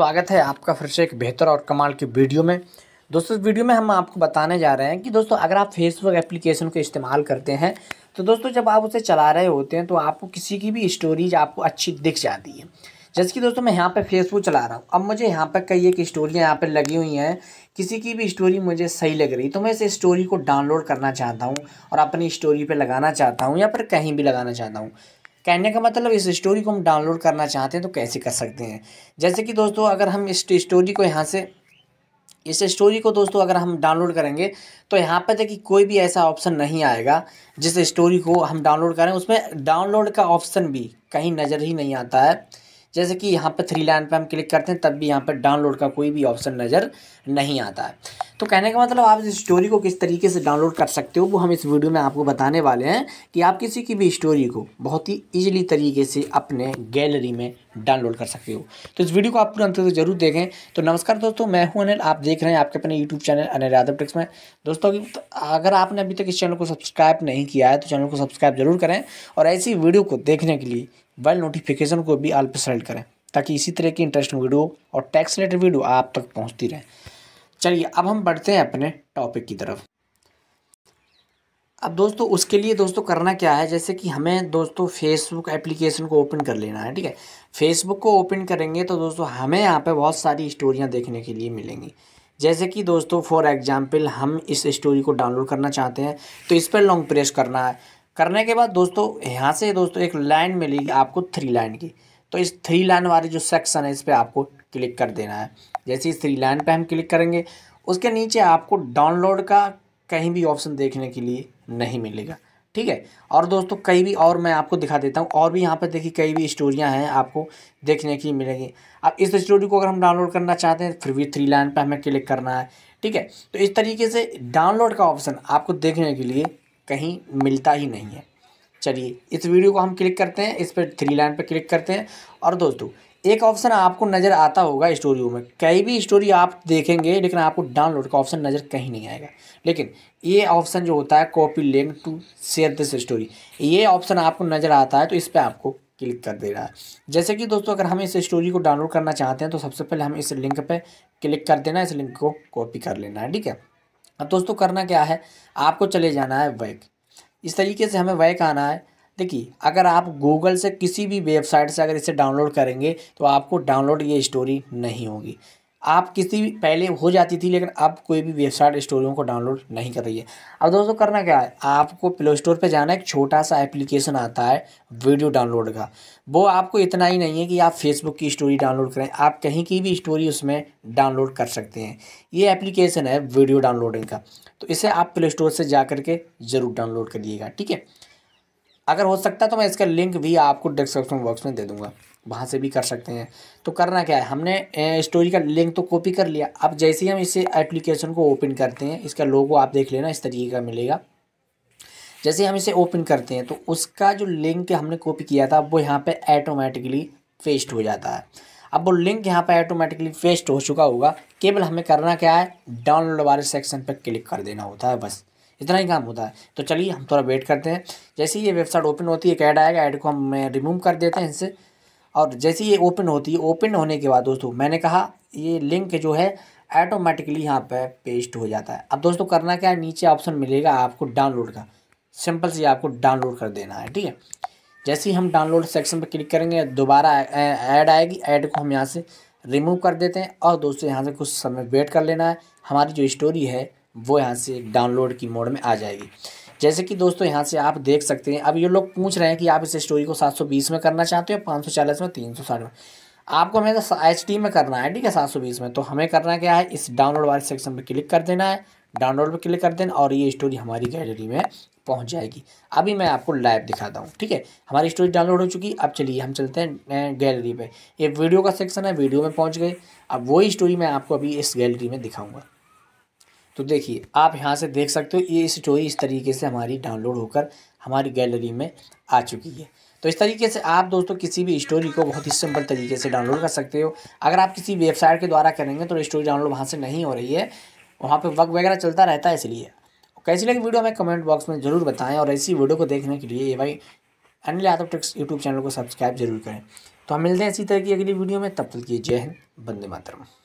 स्वागत है आपका फिर से एक बेहतर और कमाल की वीडियो में दोस्तों इस वीडियो में हम आपको बताने जा रहे हैं कि दोस्तों अगर आप फेसबुक एप्लीकेशन को इस्तेमाल करते हैं तो दोस्तों जब आप उसे चला रहे होते हैं तो आपको किसी की भी स्टोरीज आपको अच्छी दिख जाती है जैसे कि दोस्तों मैं यहाँ पर फेसबुक चला रहा हूँ अब मुझे यहाँ पर कई एक स्टोरियाँ यहाँ पर लगी हुई हैं किसी की भी स्टोरी मुझे सही लग रही तो मैं इस स्टोरी को डाउनलोड करना चाहता हूँ और अपनी स्टोरी पर लगाना चाहता हूँ या फिर कहीं भी लगाना चाहता हूँ कहने का मतलब इस स्टोरी को हम डाउनलोड करना चाहते हैं तो कैसे कर सकते हैं जैसे कि दोस्तों अगर हम इस स्टोरी को यहाँ से इस स्टोरी को दोस्तों अगर हम डाउनलोड करेंगे तो यहाँ पर देखिए कोई भी ऐसा ऑप्शन नहीं आएगा जिस स्टोरी को हम डाउनलोड करें उसमें डाउनलोड का ऑप्शन भी कहीं नज़र ही नहीं आता है जैसे कि यहाँ पर थ्री लाइन पर हम क्लिक करते हैं तब भी यहाँ पर डाउनलोड का कोई भी ऑप्शन नज़र नहीं आता है तो कहने का मतलब आप इस स्टोरी को किस तरीके से डाउनलोड कर सकते हो वो हम इस वीडियो में आपको बताने वाले हैं कि आप किसी की भी स्टोरी को बहुत ही ईजिली तरीके से अपने गैलरी में डाउनलोड कर सकते हो तो इस वीडियो को आप पूरे अंत तक जरूर देखें तो नमस्कार दोस्तों मैं हूं अनिल आप देख रहे हैं आपके अपने YouTube channel Anil Yadav tricks में दोस्तों तो अगर आपने अभी तक इस चैनल को सब्सक्राइब नहीं किया है तो चैनल को सब्सक्राइब जरूर करें और ऐसी वीडियो को देखने के लिए वेल नोटिफिकेशन को भी आल सेलेक्ट करें ताकि इसी तरह की इंटरेस्टिंग वीडियो और टैक्स रिलेटेड वीडियो आप तक पहुँचती रहे चलिए अब हम बढ़ते हैं अपने टॉपिक की तरफ अब दोस्तों उसके लिए दोस्तों करना क्या है जैसे कि हमें दोस्तों फेसबुक एप्लीकेशन को ओपन कर लेना है ठीक है फेसबुक को ओपन करेंगे तो दोस्तों हमें यहाँ पे बहुत सारी स्टोरियाँ देखने के लिए मिलेंगी जैसे कि दोस्तों फॉर एग्जांपल हम इस स्टोरी को डाउनलोड करना चाहते हैं तो इस पर लॉन्ग प्रेस करना है करने के बाद दोस्तों यहाँ से दोस्तों एक लाइन मिलेगी आपको थ्री लाइन की तो इस थ्री लाइन वाले जो सेक्शन है इस पर आपको क्लिक कर देना है जैसे इस थ्री लाइन पर हम क्लिक करेंगे उसके नीचे आपको डाउनलोड का कहीं भी ऑप्शन देखने के लिए नहीं मिलेगा ठीक है और दोस्तों कई भी और मैं आपको दिखा देता हूँ और भी यहाँ पर देखिए कई भी स्टोरियाँ हैं आपको देखने की मिलेंगी अब इस स्टोरी को अगर हम डाउनलोड करना चाहते हैं फिर भी थ्री लाइन पर हमें क्लिक करना है ठीक है तो इस तरीके से डाउनलोड का ऑप्शन आपको देखने के लिए कहीं मिलता ही नहीं है चलिए इस वीडियो को हम क्लिक करते हैं इस पर थ्री लाइन पर क्लिक करते हैं और दोस्तों एक ऑप्शन आपको नज़र आता होगा स्टोरी में कई भी स्टोरी आप देखेंगे लेकिन आपको डाउनलोड का ऑप्शन नज़र कहीं नहीं आएगा लेकिन ये ऑप्शन जो होता है copy link to share this story ये ऑप्शन आपको नज़र आता है तो इस पर आपको क्लिक कर दे रहा है जैसे कि दोस्तों अगर हम इस स्टोरी को डाउनलोड करना चाहते हैं तो सबसे पहले हम इस लिंक पर क्लिक कर देना इस लिंक को कॉपी कर लेना है ठीक है अब दोस्तों करना क्या है आपको चले जाना है वैक इस तरीके से हमें वैक आना है देखिए अगर आप गूगल से किसी भी वेबसाइट से अगर इसे डाउनलोड करेंगे तो आपको डाउनलोड ये स्टोरी नहीं होगी आप किसी भी पहले हो जाती थी लेकिन अब कोई भी वेबसाइट स्टोरियों को डाउनलोड नहीं कर रही है अब दोस्तों करना क्या है आपको प्ले स्टोर पर जाना एक छोटा सा एप्लीकेशन आता है वीडियो डाउनलोड का वो आपको इतना ही नहीं है कि आप फेसबुक की स्टोरी डाउनलोड करें आप कहीं की भी स्टोरी उसमें डाउनलोड कर सकते हैं ये एप्लीकेशन है वीडियो डाउनलोडिंग का तो इसे आप प्ले स्टोर से जा के ज़रूर डाउनलोड करिएगा ठीक है अगर हो सकता है तो मैं इसका लिंक भी आपको डिस्क्रिप्शन बॉक्स में दे दूंगा वहाँ से भी कर सकते हैं तो करना क्या है हमने स्टोरी का लिंक तो कॉपी कर लिया अब जैसे ही हम इसे एप्लीकेशन को ओपन करते हैं इसका लोगो आप देख लेना इस तरीके का मिलेगा जैसे हम इसे ओपन करते हैं तो उसका जो लिंक हमने कॉपी किया था वो यहाँ पर ऐटोमेटिकली फेस्ट हो जाता है अब वो लिंक यहाँ पर ऐटोमेटिकली फेस्ट हो चुका होगा केवल हमें करना क्या है डाउनलोड वाले सेक्शन पर क्लिक कर देना होता है बस इतना ही काम होता है तो चलिए हम थोड़ा वेट करते हैं जैसे ही ये वेबसाइट ओपन होती है एक ऐड आएगा ऐड को हम रिमूव कर देते हैं इससे और जैसे ये ओपन होती है ओपन होने के बाद दोस्तों मैंने कहा ये लिंक जो है ऐटोमेटिकली यहाँ पर पेस्ट हो जाता है अब दोस्तों करना क्या है नीचे ऑप्शन मिलेगा आपको डाउनलोड का सिंपल से आपको डाउनलोड कर देना है ठीक है जैसे ही हम डाउनलोड सेक्शन पर क्लिक करेंगे दोबारा ऐड आएगी ऐड को हम यहाँ से रिमूव कर देते हैं और दोस्तों यहाँ से कुछ समय वेट कर लेना है हमारी जो स्टोरी है वो यहाँ से डाउनलोड की मोड में आ जाएगी जैसे कि दोस्तों यहाँ से आप देख सकते हैं अब ये लोग पूछ रहे हैं कि आप इस स्टोरी को 720 में करना चाहते हो पाँच में तीन में आपको हमें एच तो डी में करना है ठीक है 720 में तो हमें करना क्या है इस डाउनलोड वाले सेक्शन पर क्लिक कर देना है डाउनलोड पर क्लिक कर देना और ये स्टोरी हमारी गैलरी में पहुंच जाएगी अभी मैं आपको लाइव दिखाता हूँ ठीक है हमारी स्टोरी डाउनलोड हो चुकी अब चलिए हम चलते हैं गैलरी पे ये वीडियो का सेक्शन है वीडियो में पहुँच गए अब वही स्टोरी मैं आपको अभी इस गैलरी में दिखाऊँगा तो देखिए आप यहाँ से देख सकते हो ये स्टोरी इस तरीके से हमारी डाउनलोड होकर हमारी गैलरी में आ चुकी है तो इस तरीके से आप दोस्तों किसी भी स्टोरी को बहुत ही सिंपल तरीके से डाउनलोड कर सकते हो अगर आप किसी वेबसाइट के द्वारा करेंगे तो स्टोरी डाउनलोड वहाँ से नहीं हो रही है वहाँ पर वक्त वगैरह चलता रहता है इसलिए कैसी लगी वीडियो हमें कमेंट बॉक्स में जरूर बताएं और ऐसी वीडियो को देखने के लिए ये भाई Anil Yadav tricks YouTube channel को सब्सक्राइब जरूर करें तो हम मिलते हैं इसी तरह की अगली वीडियो में तब तक की जय हिंद बंदे मातरम